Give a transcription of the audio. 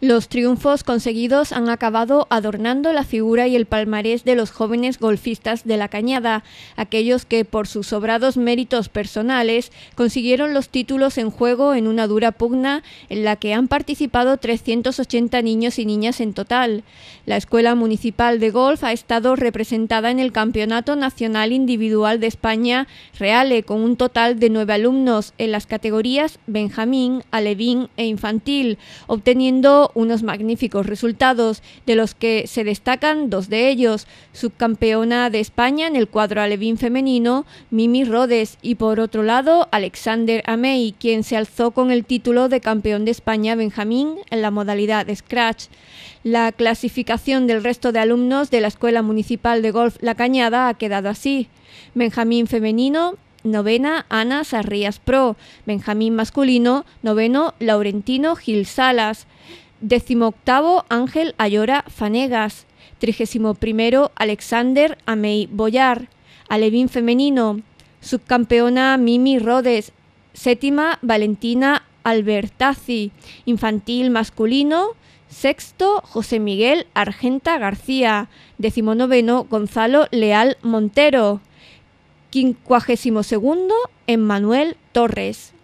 Los triunfos conseguidos han acabado adornando la figura y el palmarés de los jóvenes golfistas de la Cañada, aquellos que por sus sobrados méritos personales consiguieron los títulos en juego en una dura pugna en la que han participado 380 niños y niñas en total. La Escuela Municipal de Golf ha estado representada en el Campeonato Nacional Individual de España Reale con un total de nueve alumnos en las categorías Benjamín, Alevín e Infantil, obteniendo unos magníficos resultados, de los que se destacan dos de ellos, subcampeona de España en el cuadro alevín femenino, Mimi Rodes, y por otro lado Alexander Amey, quien se alzó con el título de campeón de España Benjamín en la modalidad de Scratch. La clasificación del resto de alumnos de la Escuela Municipal de Golf La Cañada ha quedado así. Benjamín femenino, novena Ana Sarrias Pro, Benjamín masculino, noveno Laurentino Gil Salas. Decimoctavo Ángel Ayora Fanegas, trigésimo primero Alexander Amey Boyar, Alevín Femenino, subcampeona Mimi Rodes, séptima Valentina Albertazzi, infantil masculino, sexto José Miguel Argenta García, decimonoveno Gonzalo Leal Montero, quincuagésimo segundo Emmanuel Torres.